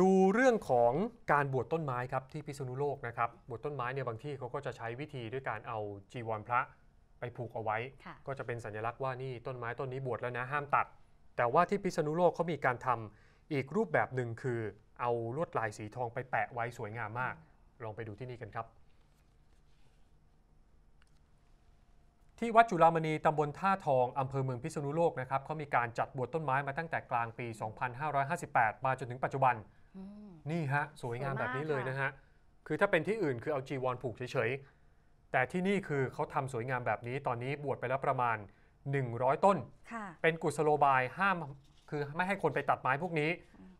ดูเรื่องของการบวชต้นไม้ครับที่พิษณุโลกนะครับบวชต้นไม้เนี่ยบางที่เขาก็จะใช้วิธีด้วยการเอาจีวรพระไปผูกเอาไว้ ก็จะเป็นสัญลักษณ์ว่านี่ต้นไม้ต้นนี้บวชแล้วนะห้ามตัด แต่ว่าที่พิษณุโลกเขามีการทำอีกรูปแบบหนึ่งคือเอาลวดลายสีทองไปแปะไว้สวยงามมาก ลองไปดูที่นี่กันครับ ที่วัดจุฬามณีตำบลท่าทองอำเภอเมืองพิษณุโลกนะครับเขามีการจัดบวชต้นไม้มาตั้งแต่กลางปี 2558มาจนถึงปัจจุบันนี่ฮะสวยงามแบบนี้เลยนะฮะ คือถ้าเป็นที่อื่นคือเอาจีวรผูกเฉยๆ แต่ที่นี่คือเขาทำสวยงามแบบนี้ ตอนนี้บวชไปแล้วประมาณ 100 ต้น เป็นกุศโลบายห้าม คือไม่ให้คนไปตัดไม้พวกนี้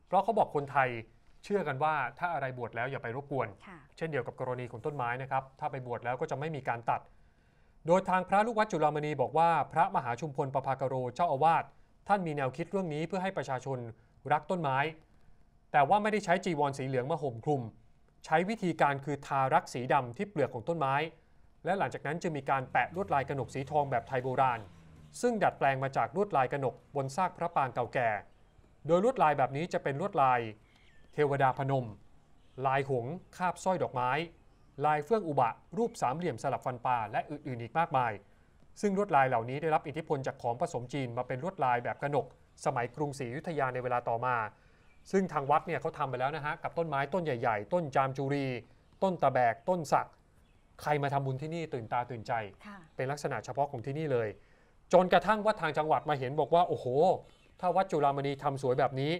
เพราะเขาบอกคนไทยเชื่อกันว่าถ้าอะไรบวชแล้วอย่าไปรบกวน เช่นเดียวกับกรณีของต้นไม้นะครับ ถ้าไปบวชแล้วก็จะไม่มีการตัด โดยทางพระลูกวัดจุฬามณีบอกว่า พระมหาชุมพลประภากโรเจ้าอาวาสท่านมีแนวคิดเรื่องนี้เพื่อให้ประชาชนรักต้นไม้แต่ว่าไม่ได้ใช้จีวรสีเหลืองมาห่มคลุม ใช้วิธีการคือทารักสีดำที่เปลือกของต้นไม้ และหลังจากนั้นจะมีการแปะลวดลายกระหนกสีทองแบบไทยโบราณ ซึ่งดัดแปลงมาจากลวดลายกระหนกบนซากพระปางเก่าแก่ โดยลวดลายแบบนี้จะเป็นลวดลาย เทวดาพนม ลายหงคาบสร้อยดอกไม้ ลายเฟื่องอุบะรูปสามเหลี่ยมสลับฟันปลาและอื่นๆอีกมากมาย ซึ่งลวดลายเหล่านี้ได้รับอิทธิพลจากของผสมจีนมาเป็นลวดลายแบบกระหนก สมัยกรุงศรีอยุธยาในเวลาต่อมาซึ่งทางวัดเนี่ยเขาทำไปแล้วนะฮะกับต้นไม้ต้นใหญ่ๆ ต้นจามจุรี ต้นตะแบกต้นสักใครมาทำบุญที่นี่ตื่นตาตื่นใจ เป็นลักษณะเฉพาะของที่นี่เลย จนกระทั่งว่าทางจังหวัดมาเห็นบอกว่าโอ้โหถ้าวัดจุฬามณีทำสวยแบบนี้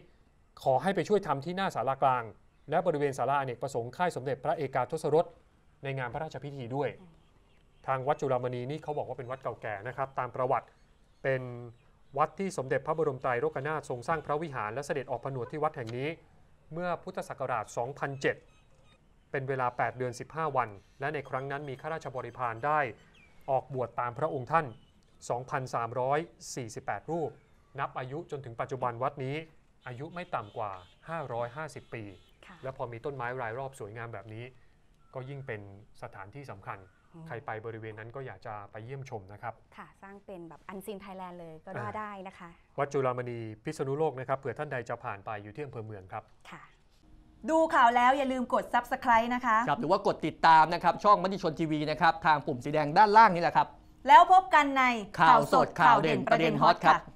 ขอให้ไปช่วยทำที่หน้าสารากลาง และบริเวณสาราอเนกประสงค์ค่ายสมเด็จพระเอกาทศรสในงานพระราชพิธีด้วย ทางวัดจุฬามณีนี่เขาบอกว่าเป็นวัดเก่าแก่นะครับตามประวัติเป็นวัดที่สมเด็จพระบรมไตรโลกนาถทรงสร้างพระวิหารและเสด็จออกผนวดที่วัดแห่งนี้ เมื่อพุทธศักราช 2007 เป็นเวลา 8 เดือน 15 วัน และในครั้งนั้นมีข้าราชบริพารได้ออกบวชตามพระองค์ท่าน 2,348 รูป นับอายุจนถึงปัจจุบันวัดนี้ อายุไม่ต่ำกว่า 550 ปี และพอมีต้นไม้รายรอบสวยงามแบบนี้ ก็ยิ่งเป็นสถานที่สำคัญใครไปบริเวณนั้นก็อยากจะไปเยี่ยมชมนะครับ ค่ะ สร้างเป็นแบบอันซีนไทยแลนด์เลยก็ว่าได้นะคะ วัดจุฬามณี พิษณุโลกนะครับ เผื่อท่านใดจะผ่านไปอยู่ที่อำเภอเมืองครับ ค่ะ ดูข่าวแล้วอย่าลืมกด subscribe นะคะครับหรือว่ากดติดตามนะครับ ช่องมติชนทีวีนะครับ ทางปุ่มสีแดงด้านล่างนี่แหละครับ แล้วพบกันในข่าวสด ข่าวเด่นประเด็นฮอตครับ